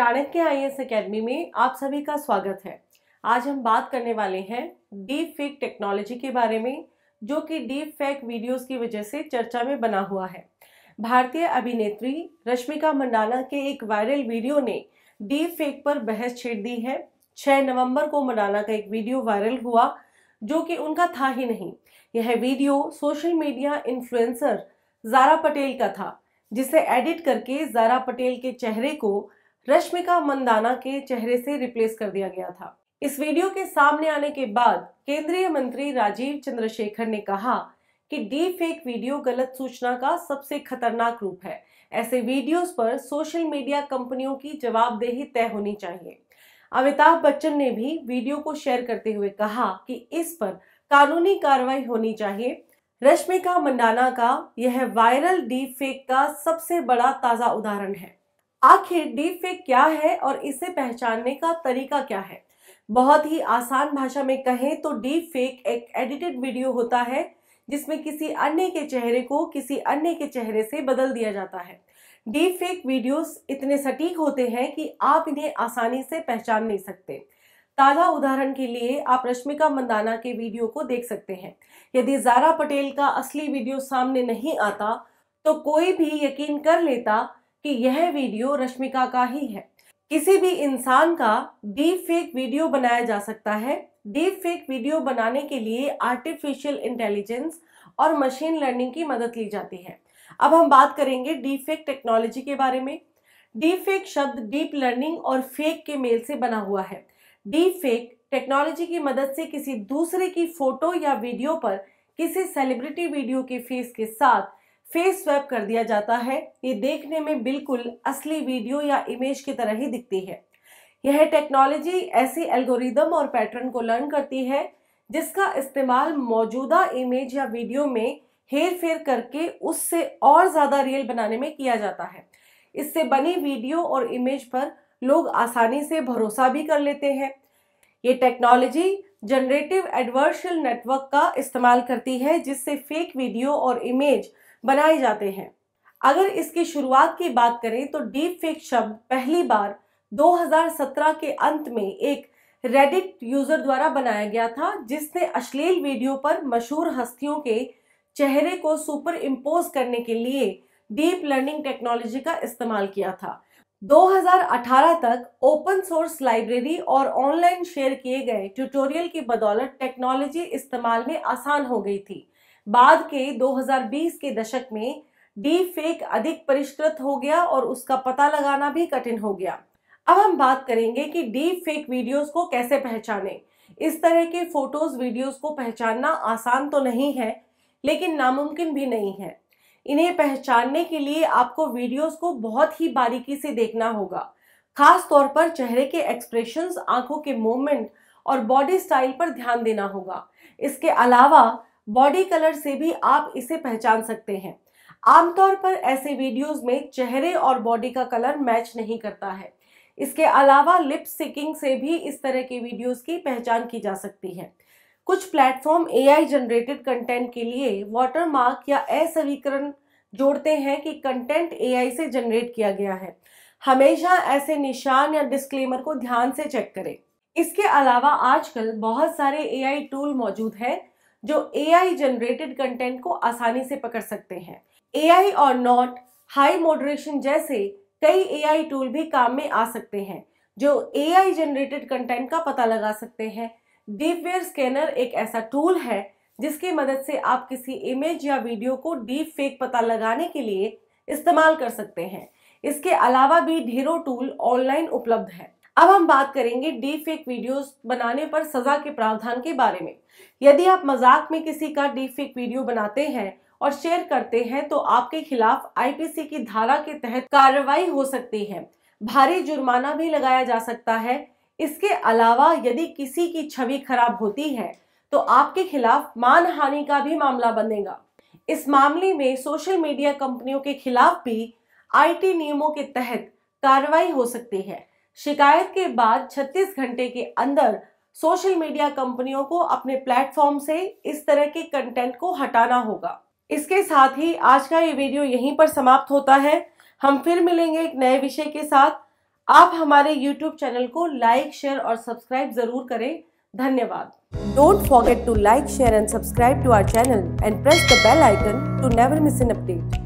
Chanakya I S academy में आप सभी का स्वागत है आज हम बात करने वाले हैं डीप फेक टेक्नोलॉजी के बारे में जो कि डीप फेक वीडियोस की वजह से चर्चा में बना हुआ है भारतीय अभिनेत्री रश्मिका मंडाना के एक वायरल वीडियो ने डीप फेक पर बहस छेड़ दी है 6 नवंबर को मंडाना का एक वीडियो वायरल हुआ जो कि उनका था ही नहीं यह video social media influencer Zara Patel का था जिसे एडिट करके जारा पटेल के चेहरे को रश्मिका मंदाना के चेहरे से रिप्लेस कर दिया गया था इस वीडियो के सामने आने के बाद केंद्रीय मंत्री राजीव चंद्रशेखर ने कहा कि डी फेक वीडियो गलत सूचना का सबसे खतरनाक रूप है ऐसे वीडियोस पर सोशल मीडिया कंपनियों की जवाबदेही तय होनी चाहिए अमिताभ बच्चन ने भी वीडियो को शेयर करते हुए कहा कि इस पर कानूनी कार्रवाई होनी चाहिए रश्मिका मंडाना का यह वायरल डी फेक का सबसे बड़ा ताज़ा उदाहरण है आखिर डीप फेक क्या है और इसे पहचानने का तरीका क्या है बहुत ही आसान भाषा में कहें तो डीप फेक एक एडिटेड वीडियो होता है जिसमें किसी अन्य के चेहरे को किसी अन्य के चेहरे से बदल दिया जाता है डीप फेक वीडियोस इतने सटीक होते हैं कि आप इन्हें आसानी से पहचान नहीं सकते ताज़ा उदाहरण के लिए आप रश्मिका मंदाना के वीडियो को देख सकते हैं यदि जारा पटेल का असली वीडियो सामने नहीं आता तो कोई भी यकीन कर लेता कि यह वीडियो रश्मिका का ही है किसी भी इंसान का डीप फेक वीडियो बनाया जा सकता है डीप फेक वीडियो बनाने के लिए आर्टिफिशियल इंटेलिजेंस और मशीन लर्निंग की मदद ली जाती है अब हम बात करेंगे डीप फेक टेक्नोलॉजी के बारे में डीप फेक शब्द डीप लर्निंग और फेक के मेल से बना हुआ है डीप फेक टेक्नोलॉजी की मदद से किसी दूसरे की फोटो या वीडियो पर किसी सेलिब्रिटी वीडियो के फेस के साथ फेस स्वैप कर दिया जाता है ये देखने में बिल्कुल असली वीडियो या इमेज की तरह ही दिखती है यह टेक्नोलॉजी ऐसी एल्गोरिदम और पैटर्न को लर्न करती है जिसका इस्तेमाल मौजूदा इमेज या वीडियो में हेर फेर करके उससे और ज़्यादा रियल बनाने में किया जाता है इससे बनी वीडियो और इमेज पर लोग आसानी से भरोसा भी कर लेते हैं ये टेक्नोलॉजी जनरेटिव एडवर्शियल नेटवर्क का इस्तेमाल करती है जिससे फेक वीडियो और इमेज बनाए जाते हैं अगर इसकी शुरुआत की बात करें तो डीप फेक शब्द पहली बार 2017 के अंत में एक रेडिट यूजर द्वारा बनाया गया था जिसने अश्लील वीडियो पर मशहूर हस्तियों के चेहरे को सुपर इम्पोज करने के लिए डीप लर्निंग टेक्नोलॉजी का इस्तेमाल किया था 2018 तक ओपन सोर्स लाइब्रेरी और ऑनलाइन शेयर किए गए ट्यूटोरियल की बदौलत टेक्नोलॉजी इस्तेमाल में आसान हो गई थी बाद के 2020 के दशक में डीप फेक अधिक परिष्कृत हो गया और उसका पता लगाना भी कठिन हो गया अब हम बात करेंगे कि डीप फेक वीडियोस को कैसे पहचानें इस तरह के फोटोज वीडियोस को पहचानना आसान तो नहीं है लेकिन नामुमकिन भी नहीं है इन्हें पहचानने के लिए आपको वीडियोस को बहुत ही बारीकी से देखना होगा खास तौर पर चेहरे के एक्सप्रेशंस, आंखों के मूवमेंट और बॉडी स्टाइल पर ध्यान देना होगा इसके अलावा बॉडी कलर से भी आप इसे पहचान सकते हैं आमतौर पर ऐसे वीडियोस में चेहरे और बॉडी का कलर मैच नहीं करता है इसके अलावा लिप सिकिंग से भी इस तरह के वीडियोस की पहचान की जा सकती है कुछ प्लेटफॉर्म एआई जनरेटेड कंटेंट के लिए वाटरमार्क या असवीकरण जोड़ते हैं कि कंटेंट एआई से जनरेट किया गया है हमेशा ऐसे निशान या डिस्क्लेमर को ध्यान से चेक करें इसके अलावा आजकल बहुत सारे एआई टूल मौजूद हैं जो ए आई जनरेटेड कंटेंट को आसानी से पकड़ सकते हैं ए आई और नॉट हाई मॉडरेशन जैसे कई ए आई टूल भी काम में आ सकते हैं जो ए आई जनरेटेड कंटेंट का पता लगा सकते हैं डीपवेयर स्कैनर एक ऐसा टूल है जिसकी मदद से आप किसी इमेज या वीडियो को डीप फेक पता लगाने के लिए इस्तेमाल कर सकते हैं इसके अलावा भी ढेरों टूल ऑनलाइन उपलब्ध है अब हम बात करेंगे डी फेक वीडियोस बनाने पर सजा के प्रावधान के बारे में यदि आप मजाक में किसी का डी फेक वीडियो बनाते हैं और शेयर करते हैं तो आपके खिलाफ आईपीसी की धारा के तहत कार्रवाई हो सकती है भारी जुर्माना भी लगाया जा सकता है इसके अलावा यदि किसी की छवि खराब होती है तो आपके खिलाफ मानहानि का भी मामला बनेगा इस मामले में सोशल मीडिया कंपनियों के खिलाफ भी आईटी नियमों के तहत कार्रवाई हो सकती है शिकायत के बाद 36 घंटे के अंदर सोशल मीडिया कंपनियों को अपने प्लेटफॉर्म से इस तरह के कंटेंट को हटाना होगा इसके साथ ही आज का ये वीडियो यहीं पर समाप्त होता है हम फिर मिलेंगे एक नए विषय के साथ आप हमारे YouTube चैनल को लाइक शेयर और सब्सक्राइब जरूर करें धन्यवाद don't forget to like share and subscribe to our channel and press the bell icon to never miss an update